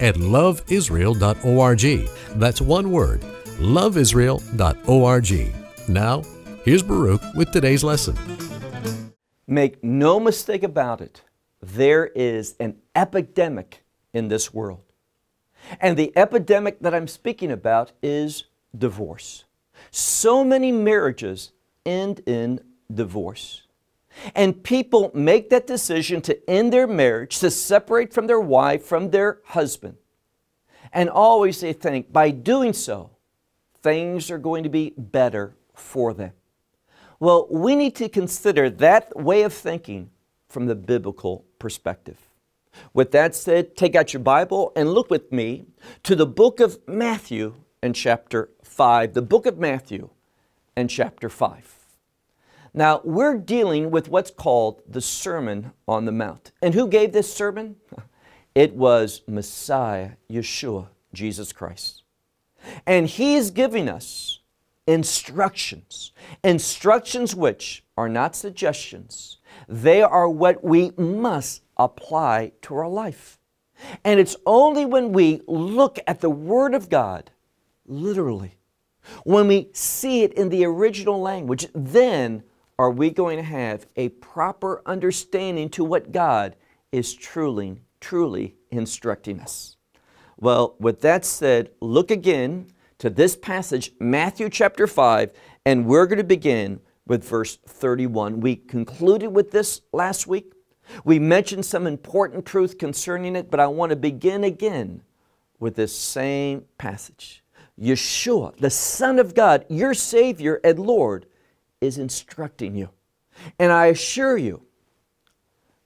at loveisrael.org. That's one word, loveisrael.org. Now, here's Baruch with today's lesson. Make no mistake about it, there is an epidemic in this world. And the epidemic that I'm speaking about is divorce. So many marriages end in divorce. And people make that decision to end their marriage, to separate from their wife, from their husband. And always they think by doing so, things are going to be better for them. Well, we need to consider that way of thinking from the biblical perspective. With that said, take out your Bible and look with me to the book of Matthew and chapter 5. The book of Matthew and chapter 5. Now, we're dealing with what's called the Sermon on the Mount. And who gave this sermon? It was Messiah, Yeshua, Jesus Christ. And he's giving us instructions, instructions which are not suggestions. They are what we must apply to our life. And it's only when we look at the Word of God literally, when we see it in the original language, then are we going to have a proper understanding to what God is truly, truly instructing us? Well, with that said, look again to this passage, Matthew chapter 5, and we're going to begin with verse 31. We concluded with this last week. We mentioned some important truth concerning it, but I want to begin again with this same passage. Yeshua, the Son of God, your Savior and Lord, is instructing you. And I assure you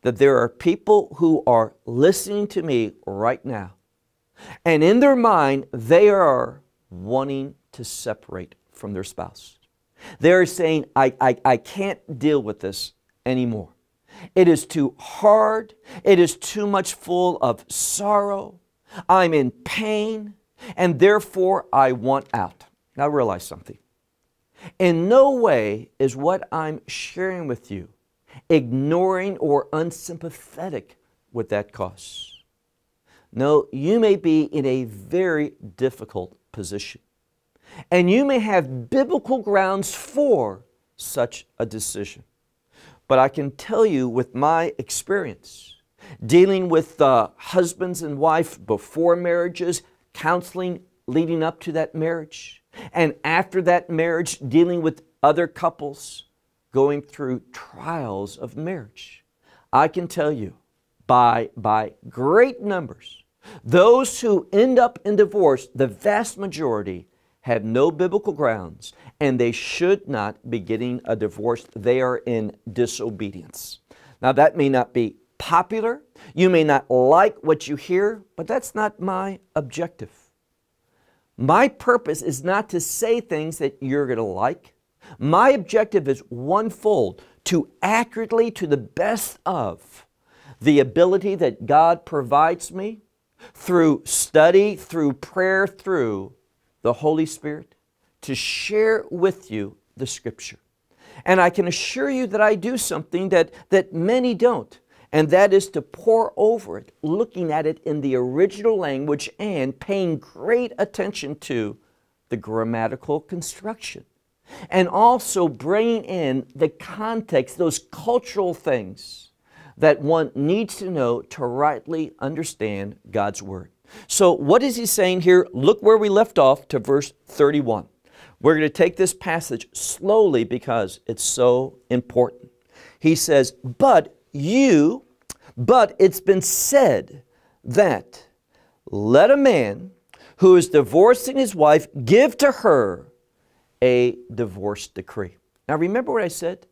that there are people who are listening to me right now, and in their mind, they are wanting to separate from their spouse. They're saying, I, I, I can't deal with this anymore. It is too hard. It is too much full of sorrow. I'm in pain, and therefore I want out. Now realize something. In no way is what I'm sharing with you ignoring or unsympathetic with that cause. No, you may be in a very difficult position, and you may have biblical grounds for such a decision. But I can tell you with my experience, dealing with uh, husbands and wife before marriages, counseling leading up to that marriage, and after that marriage, dealing with other couples going through trials of marriage. I can tell you by, by great numbers, those who end up in divorce, the vast majority have no biblical grounds and they should not be getting a divorce. They are in disobedience. Now, that may not be popular. You may not like what you hear, but that's not my objective. My purpose is not to say things that you're going to like. My objective is onefold to accurately, to the best of the ability that God provides me through study, through prayer, through the Holy Spirit, to share with you the Scripture. And I can assure you that I do something that, that many don't and that is to pore over it, looking at it in the original language and paying great attention to the grammatical construction. And also bringing in the context, those cultural things that one needs to know to rightly understand God's Word. So, what is he saying here? Look where we left off to verse 31. We're going to take this passage slowly because it's so important. He says, But you, but it's been said that let a man who is divorcing his wife give to her a divorce decree. Now, remember what I said?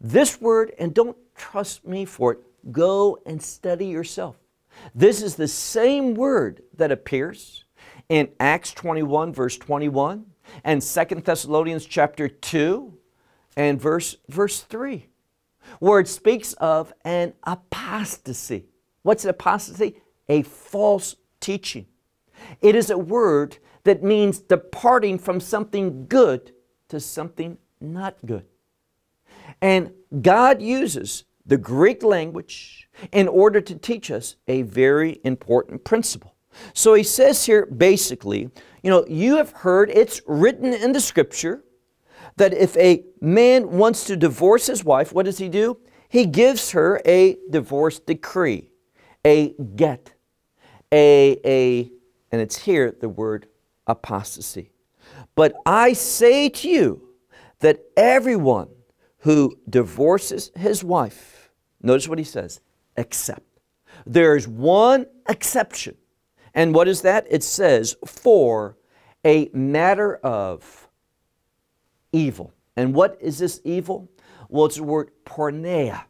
This word, and don't trust me for it, go and study yourself. This is the same word that appears in Acts 21, verse 21, and Second Thessalonians chapter 2 and verse, verse 3. Word speaks of an apostasy. What's an apostasy? A false teaching. It is a word that means departing from something good to something not good. And God uses the Greek language in order to teach us a very important principle. So he says here basically, you know, you have heard it's written in the scripture that if a man wants to divorce his wife, what does he do? He gives her a divorce decree, a get, a, a, and it's here the word apostasy. But I say to you that everyone who divorces his wife, notice what he says, except. There is one exception. And what is that? It says, for a matter of evil. And what is this evil? Well, it's the word porneia.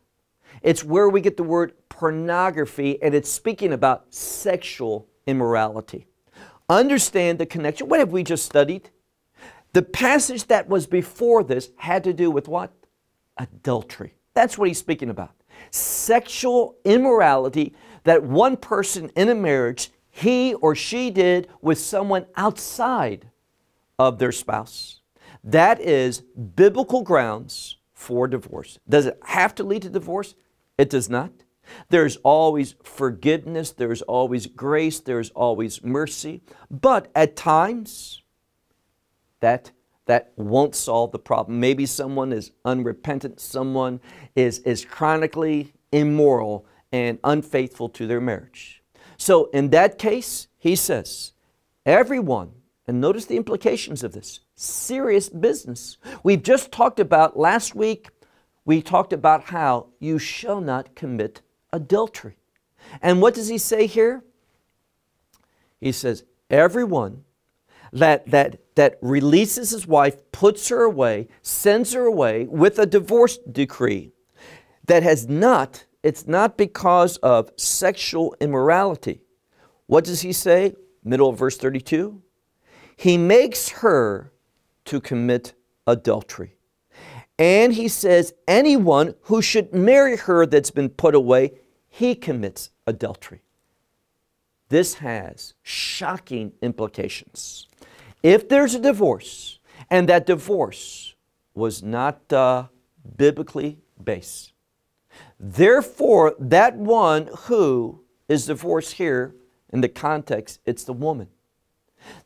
It's where we get the word pornography, and it's speaking about sexual immorality. Understand the connection. What have we just studied? The passage that was before this had to do with what? Adultery. That's what he's speaking about. Sexual immorality that one person in a marriage, he or she did with someone outside of their spouse. That is biblical grounds for divorce. Does it have to lead to divorce? It does not. There's always forgiveness, there's always grace, there's always mercy. But at times, that that won't solve the problem. Maybe someone is unrepentant, someone is, is chronically immoral and unfaithful to their marriage. So in that case, he says, everyone, and notice the implications of this, serious business. We've just talked about last week, we talked about how you shall not commit adultery. And what does he say here? He says, everyone that, that, that releases his wife, puts her away, sends her away with a divorce decree that has not, it's not because of sexual immorality. What does he say? Middle of verse 32. He makes her to commit adultery. And he says, anyone who should marry her that's been put away, he commits adultery. This has shocking implications. If there's a divorce, and that divorce was not uh, biblically based, therefore, that one who is divorced here, in the context, it's the woman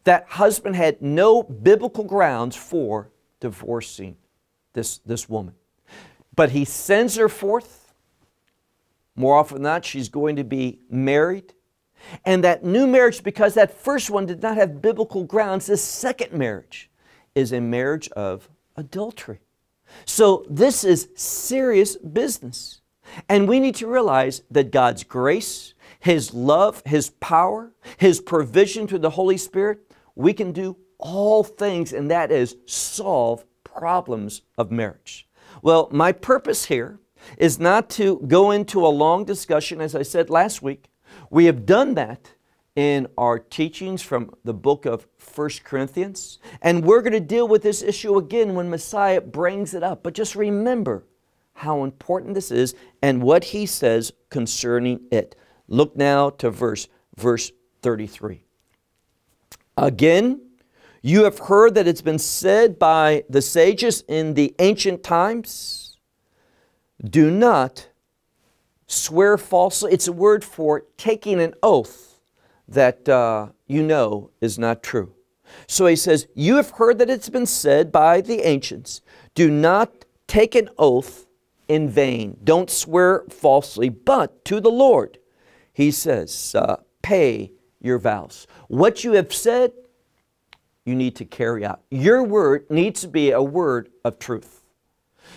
that husband had no biblical grounds for divorcing this, this woman. But he sends her forth. More often than not, she's going to be married. And that new marriage, because that first one did not have biblical grounds, this second marriage is a marriage of adultery. So this is serious business. And we need to realize that God's grace his love, His power, His provision through the Holy Spirit, we can do all things, and that is solve problems of marriage. Well, my purpose here is not to go into a long discussion, as I said last week. We have done that in our teachings from the book of First Corinthians, and we're going to deal with this issue again when Messiah brings it up. But just remember how important this is and what he says concerning it. Look now to verse verse 33. Again, you have heard that it's been said by the sages in the ancient times, do not swear falsely. It's a word for taking an oath that uh, you know is not true. So he says, You have heard that it's been said by the ancients, do not take an oath in vain, don't swear falsely, but to the Lord he says, uh, pay your vows. What you have said, you need to carry out. Your word needs to be a word of truth.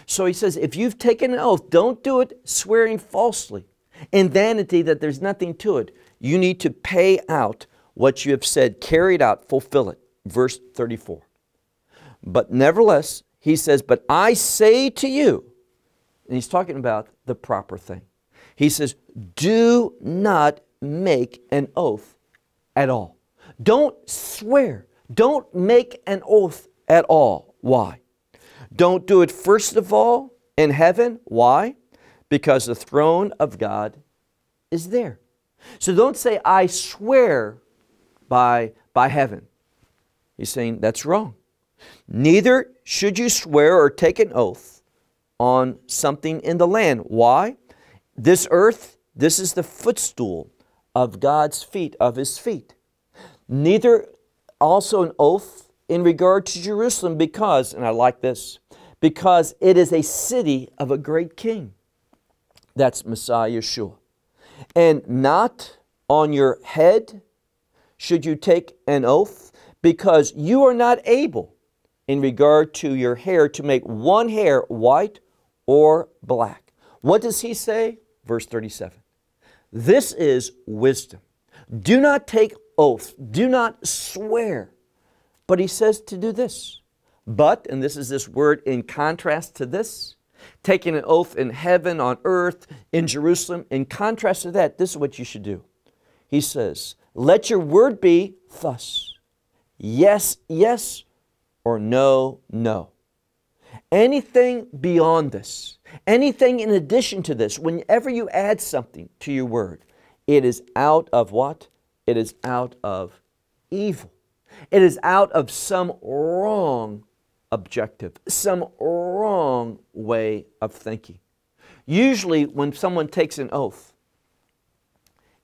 So he says, if you've taken an oath, don't do it swearing falsely in vanity that there's nothing to it. You need to pay out what you have said, carry it out, fulfill it. Verse 34. But nevertheless, he says, But I say to you, and he's talking about the proper thing. He says, do not make an oath at all. Don't swear. Don't make an oath at all. Why? Don't do it first of all in heaven. Why? Because the throne of God is there. So don't say, I swear by, by heaven. He's saying that's wrong. Neither should you swear or take an oath on something in the land. Why? This earth, this is the footstool of God's feet, of his feet. Neither also an oath in regard to Jerusalem, because, and I like this, because it is a city of a great king. That's Messiah Yeshua. And not on your head should you take an oath, because you are not able in regard to your hair to make one hair white or black. What does he say? verse 37. This is wisdom. Do not take oath. do not swear. But he says to do this. But, and this is this word in contrast to this, taking an oath in heaven, on earth, in Jerusalem, in contrast to that, this is what you should do. He says, Let your word be thus yes, yes, or no, no. Anything beyond this Anything in addition to this, whenever you add something to your word, it is out of what? It is out of evil. It is out of some wrong objective, some wrong way of thinking. Usually, when someone takes an oath,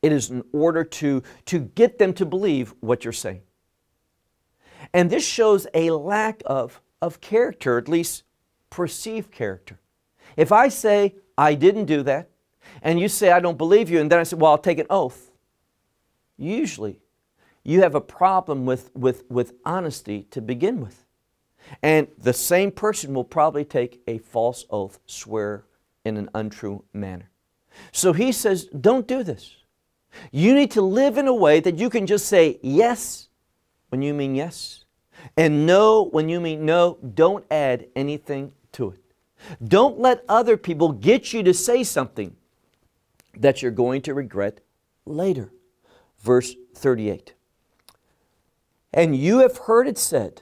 it is in order to, to get them to believe what you're saying. And this shows a lack of, of character, at least perceived character. If I say, I didn't do that, and you say, I don't believe you, and then I say, well, I'll take an oath, usually you have a problem with, with, with honesty to begin with. And the same person will probably take a false oath, swear in an untrue manner. So he says, don't do this. You need to live in a way that you can just say yes when you mean yes and no when you mean no. Don't add anything to it. Don't let other people get you to say something that you're going to regret later. Verse 38. And you have heard it said,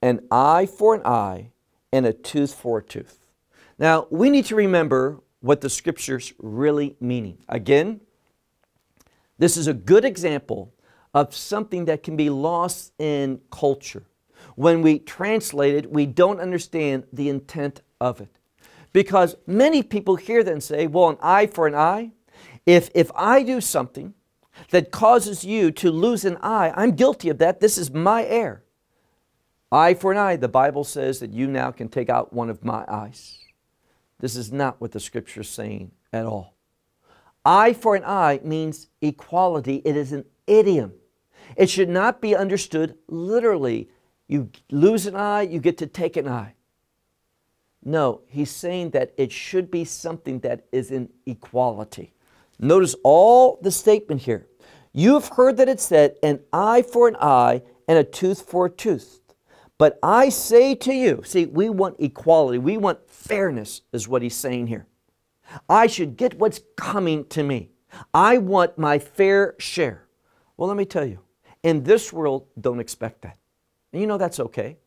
an eye for an eye and a tooth for a tooth. Now, we need to remember what the scriptures really meaning. Again, this is a good example of something that can be lost in culture. When we translate it, we don't understand the intent of it. Because many people hear that and say, well, an eye for an eye. If, if I do something that causes you to lose an eye, I'm guilty of that. This is my error. Eye for an eye, the Bible says that you now can take out one of my eyes. This is not what the scripture is saying at all. Eye for an eye means equality, it is an idiom. It should not be understood literally. You lose an eye, you get to take an eye. No, he's saying that it should be something that is in equality. Notice all the statement here. You have heard that it said, an eye for an eye and a tooth for a tooth. But I say to you, see, we want equality. We want fairness, is what he's saying here. I should get what's coming to me. I want my fair share. Well, let me tell you, in this world, don't expect that. And you know that's okay.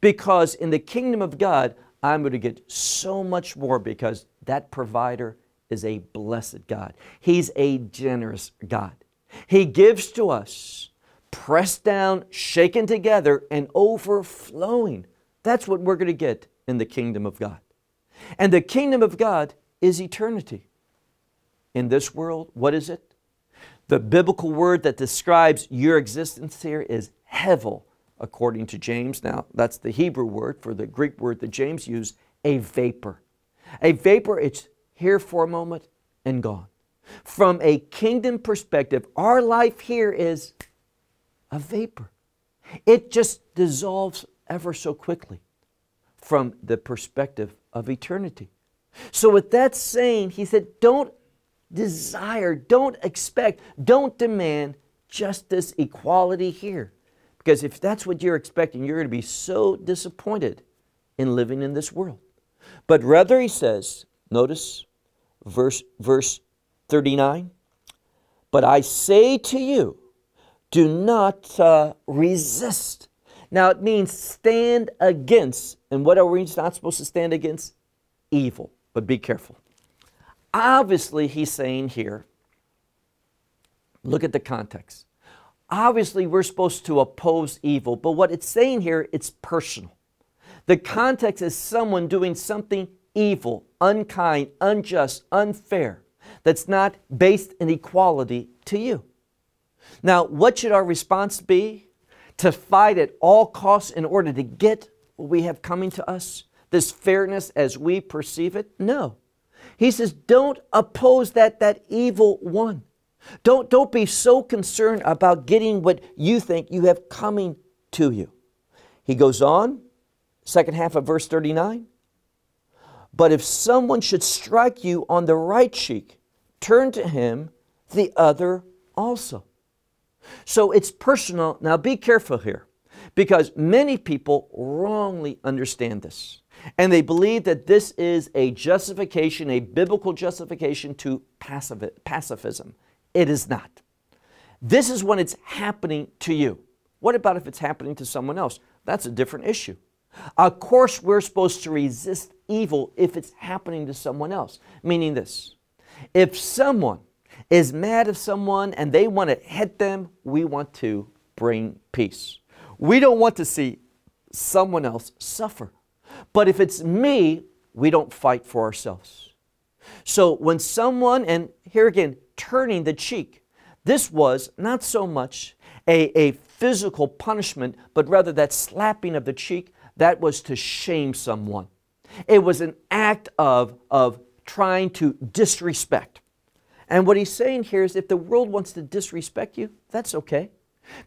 Because in the kingdom of God, I'm going to get so much more because that provider is a blessed God. He's a generous God. He gives to us, pressed down, shaken together, and overflowing. That's what we're going to get in the kingdom of God. And the kingdom of God is eternity. In this world, what is it? The biblical word that describes your existence here is hevel, according to James. Now, that's the Hebrew word for the Greek word that James used, a vapor. A vapor, it's here for a moment and gone. From a kingdom perspective, our life here is a vapor. It just dissolves ever so quickly from the perspective of eternity. So, with that saying, he said, don't desire, don't expect, don't demand justice, equality here. Because if that's what you're expecting, you're going to be so disappointed in living in this world. But rather, he says, notice verse, verse 39 But I say to you, do not uh, resist. Now, it means stand against. And what are we not supposed to stand against? Evil. But be careful. Obviously, he's saying here, look at the context obviously we're supposed to oppose evil, but what it's saying here, it's personal. The context is someone doing something evil, unkind, unjust, unfair, that's not based in equality to you. Now, what should our response be? To fight at all costs in order to get what we have coming to us, this fairness as we perceive it? No. He says, don't oppose that, that evil one. Don't, don't be so concerned about getting what you think you have coming to you. He goes on, second half of verse 39. But if someone should strike you on the right cheek, turn to him the other also. So it's personal. Now be careful here because many people wrongly understand this. And they believe that this is a justification, a biblical justification to pacif- pacifism. It is not. This is when it's happening to you. What about if it's happening to someone else? That's a different issue. Of course, we're supposed to resist evil if it's happening to someone else. Meaning this if someone is mad at someone and they want to hit them, we want to bring peace. We don't want to see someone else suffer. But if it's me, we don't fight for ourselves. So when someone, and here again, turning the cheek. This was not so much a, a physical punishment, but rather that slapping of the cheek, that was to shame someone. It was an act of, of trying to disrespect. And what he's saying here is if the world wants to disrespect you, that's okay,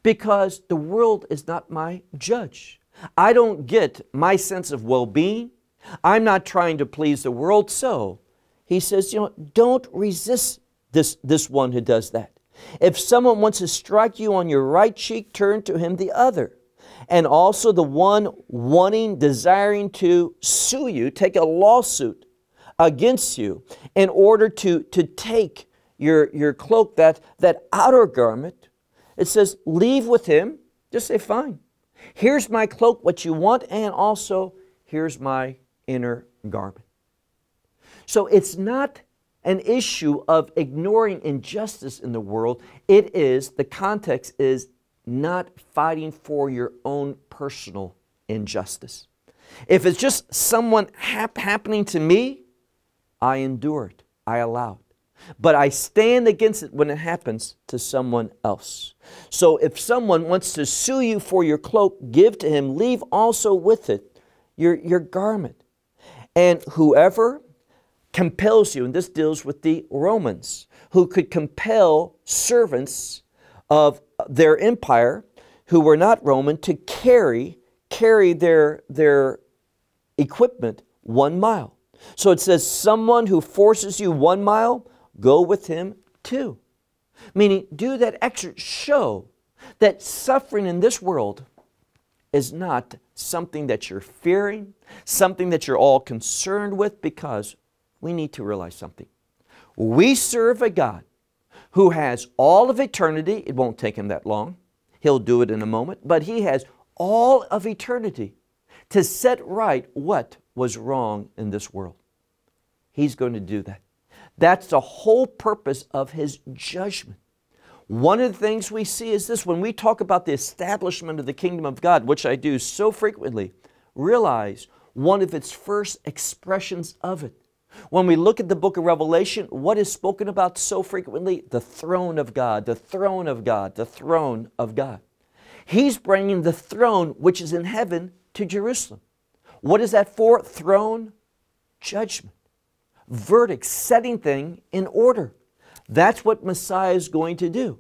because the world is not my judge. I don't get my sense of well being. I'm not trying to please the world. So he says, you know, don't resist this, this one who does that. If someone wants to strike you on your right cheek, turn to him the other. And also the one wanting, desiring to sue you, take a lawsuit against you in order to, to take your, your cloak, that, that outer garment. It says, leave with him. Just say, fine. Here's my cloak, what you want, and also here's my inner garment. So it's not an issue of ignoring injustice in the world. It is, the context is not fighting for your own personal injustice. If it's just someone hap happening to me, I endure it, I allow it. But I stand against it when it happens to someone else. So if someone wants to sue you for your cloak, give to him, leave also with it your, your garment. And whoever compels you, and this deals with the Romans, who could compel servants of their empire who were not Roman to carry, carry their, their equipment one mile. So it says, someone who forces you one mile, go with him too. Meaning, do that extra, show that suffering in this world is not something that you're fearing, something that you're all concerned with, because we need to realize something. We serve a God who has all of eternity. It won't take him that long. He'll do it in a moment. But he has all of eternity to set right what was wrong in this world. He's going to do that. That's the whole purpose of his judgment. One of the things we see is this when we talk about the establishment of the kingdom of God, which I do so frequently, realize one of its first expressions of it when we look at the book of Revelation, what is spoken about so frequently? The throne of God, the throne of God, the throne of God. He's bringing the throne which is in heaven to Jerusalem. What is that for? Throne, judgment, verdict, setting thing in order. That's what Messiah is going to do.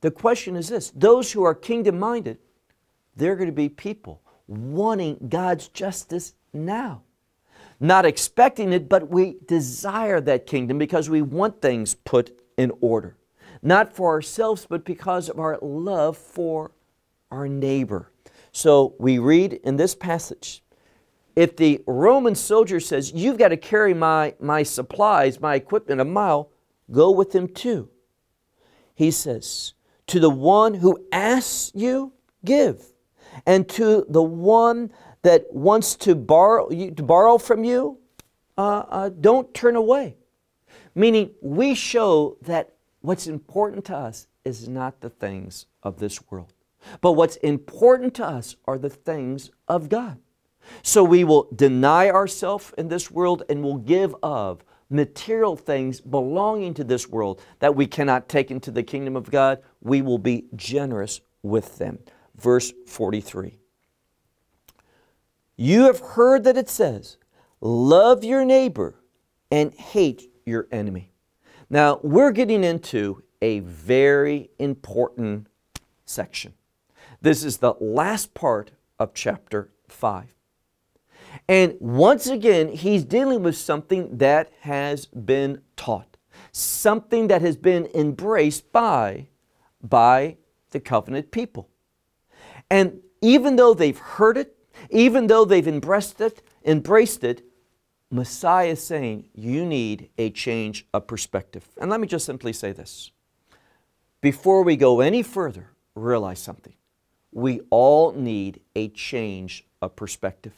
The question is this those who are kingdom minded, they're going to be people wanting God's justice now not expecting it, but we desire that kingdom because we want things put in order, not for ourselves, but because of our love for our neighbor. So we read in this passage if the Roman soldier says, You've got to carry my, my supplies, my equipment a mile, go with him too. He says, To the one who asks you, give, and to the one that wants to borrow, to borrow from you, uh, uh, don't turn away. Meaning, we show that what's important to us is not the things of this world, but what's important to us are the things of God. So we will deny ourselves in this world and will give of material things belonging to this world that we cannot take into the kingdom of God. We will be generous with them. Verse 43. You have heard that it says, Love your neighbor and hate your enemy. Now, we're getting into a very important section. This is the last part of chapter 5. And once again, he's dealing with something that has been taught, something that has been embraced by, by the covenant people. And even though they've heard it, even though they've embraced it, embraced it, Messiah is saying you need a change of perspective. And let me just simply say this. Before we go any further, realize something. We all need a change of perspective.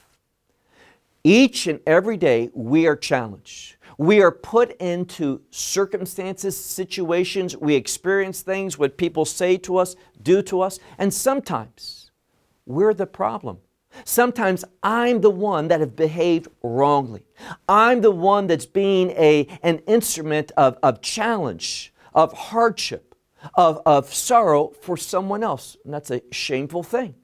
Each and every day, we are challenged. We are put into circumstances, situations, we experience things, what people say to us, do to us, and sometimes we're the problem. Sometimes I'm the one that have behaved wrongly. I'm the one that's being a, an instrument of, of challenge, of hardship, of, of sorrow for someone else. And that's a shameful thing.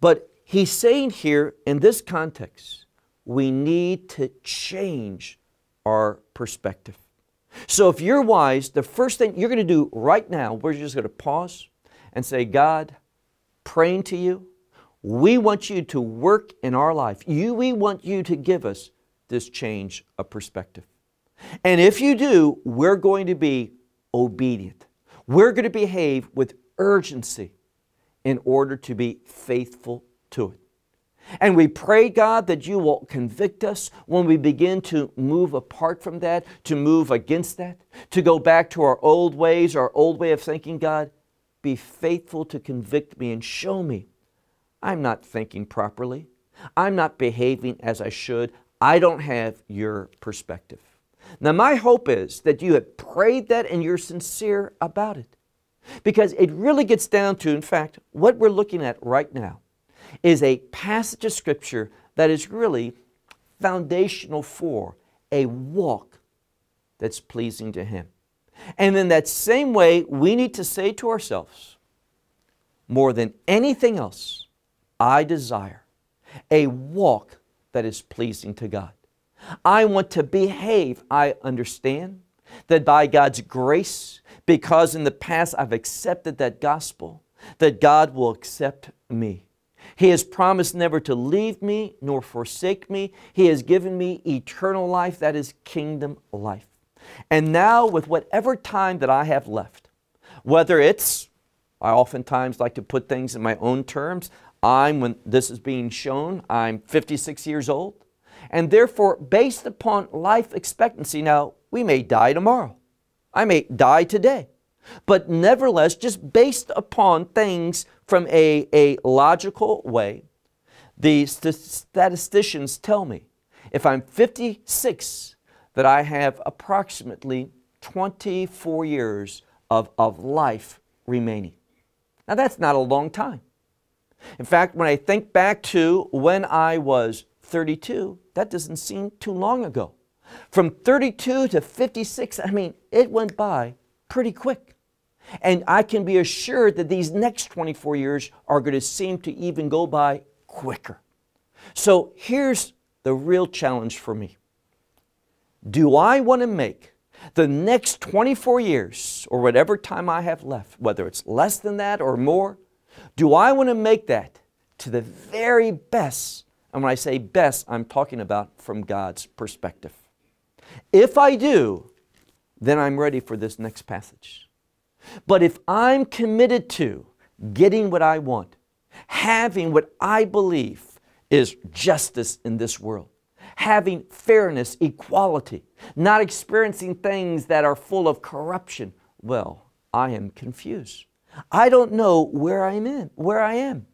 But he's saying here in this context, we need to change our perspective. So if you're wise, the first thing you're going to do right now, we're just going to pause and say, God, praying to you, we want you to work in our life. You, we want you to give us this change of perspective. And if you do, we're going to be obedient. We're going to behave with urgency in order to be faithful to it. And we pray, God, that you will convict us when we begin to move apart from that, to move against that, to go back to our old ways, our old way of thinking, God. Be faithful to convict me and show me I'm not thinking properly. I'm not behaving as I should. I don't have your perspective. Now, my hope is that you have prayed that and you're sincere about it. Because it really gets down to, in fact, what we're looking at right now is a passage of Scripture that is really foundational for a walk that's pleasing to Him. And in that same way, we need to say to ourselves, more than anything else, I desire a walk that is pleasing to God. I want to behave. I understand that by God's grace, because in the past I've accepted that gospel, that God will accept me. He has promised never to leave me nor forsake me. He has given me eternal life, that is kingdom life. And now, with whatever time that I have left, whether it's, I oftentimes like to put things in my own terms, I'm, when this is being shown, I'm 56 years old. And therefore, based upon life expectancy, now we may die tomorrow. I may die today. But nevertheless, just based upon things from a, a logical way, the st statisticians tell me if I'm 56, that I have approximately 24 years of, of life remaining. Now, that's not a long time. In fact, when I think back to when I was 32, that doesn't seem too long ago. From 32 to 56, I mean, it went by pretty quick. And I can be assured that these next 24 years are going to seem to even go by quicker. So here's the real challenge for me. Do I want to make the next 24 years or whatever time I have left, whether it's less than that or more, do I want to make that to the very best? And when I say best, I'm talking about from God's perspective. If I do, then I'm ready for this next passage. But if I'm committed to getting what I want, having what I believe is justice in this world, having fairness, equality, not experiencing things that are full of corruption, well, I am confused. I don't know where I am in, where I am.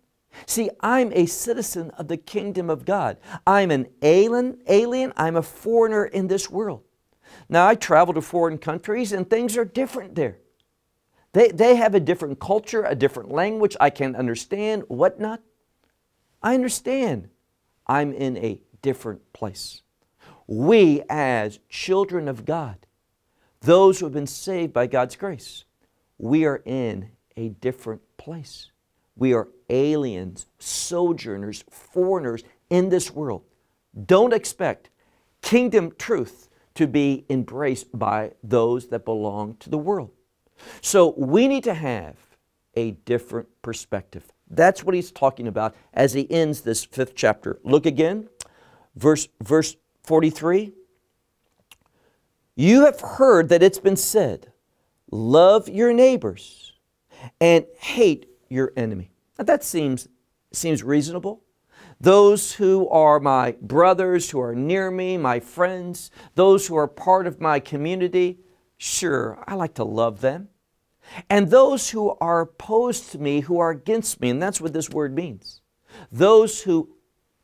See, I'm a citizen of the kingdom of God. I'm an alien, alien, I'm a foreigner in this world. Now I travel to foreign countries and things are different there. They, they have a different culture, a different language I can understand, whatnot. I understand I'm in a different place. We, as children of God, those who have been saved by God's grace, we are in a different place. We are aliens, sojourners, foreigners in this world. Don't expect kingdom truth to be embraced by those that belong to the world. So we need to have a different perspective. That's what he's talking about as he ends this fifth chapter. Look again, verse, verse 43. You have heard that it's been said, Love your neighbors and hate your enemy. Now that seems, seems reasonable. Those who are my brothers, who are near me, my friends, those who are part of my community, sure, I like to love them. And those who are opposed to me, who are against me, and that's what this word means. Those who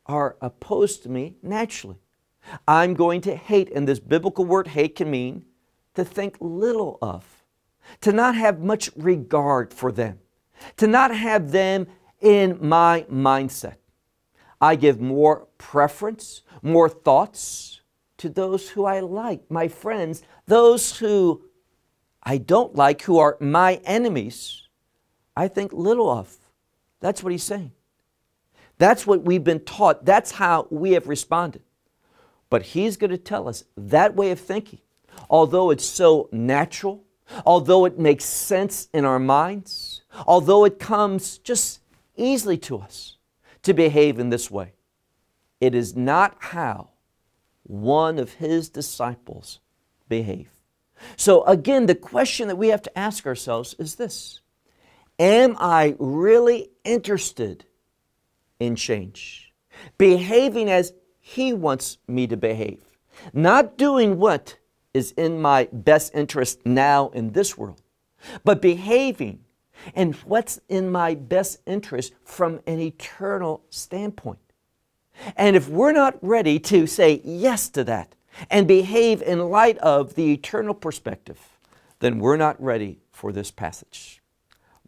are opposed to me naturally. I'm going to hate, and this biblical word hate can mean to think little of to not have much regard for them, to not have them in my mindset. I give more preference, more thoughts to those who I like, my friends, those who I don't like, who are my enemies, I think little of. That's what he's saying. That's what we've been taught. That's how we have responded. But he's going to tell us that way of thinking, although it's so natural, although it makes sense in our minds, although it comes just easily to us to behave in this way, it is not how one of his disciples behave. So, again, the question that we have to ask ourselves is this Am I really interested in change? Behaving as he wants me to behave, not doing what is in my best interest now in this world, but behaving and what's in my best interest from an eternal standpoint. And if we're not ready to say yes to that and behave in light of the eternal perspective, then we're not ready for this passage.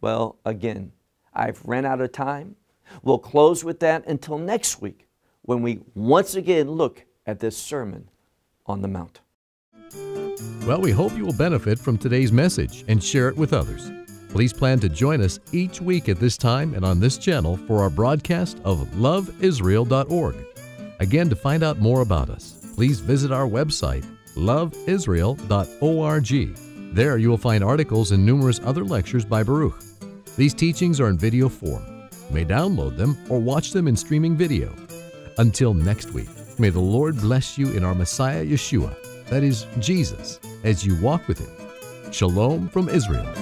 Well, again, I've ran out of time. We'll close with that until next week when we once again look at this Sermon on the Mount. Well, we hope you will benefit from today's message and share it with others. Please plan to join us each week at this time and on this channel for our broadcast of loveisrael.org. Again, to find out more about us, please visit our website, loveisrael.org. There you will find articles and numerous other lectures by Baruch. These teachings are in video form. You may download them or watch them in streaming video. Until next week, may the Lord bless you in our Messiah Yeshua that is Jesus, as you walk with Him. Shalom from Israel.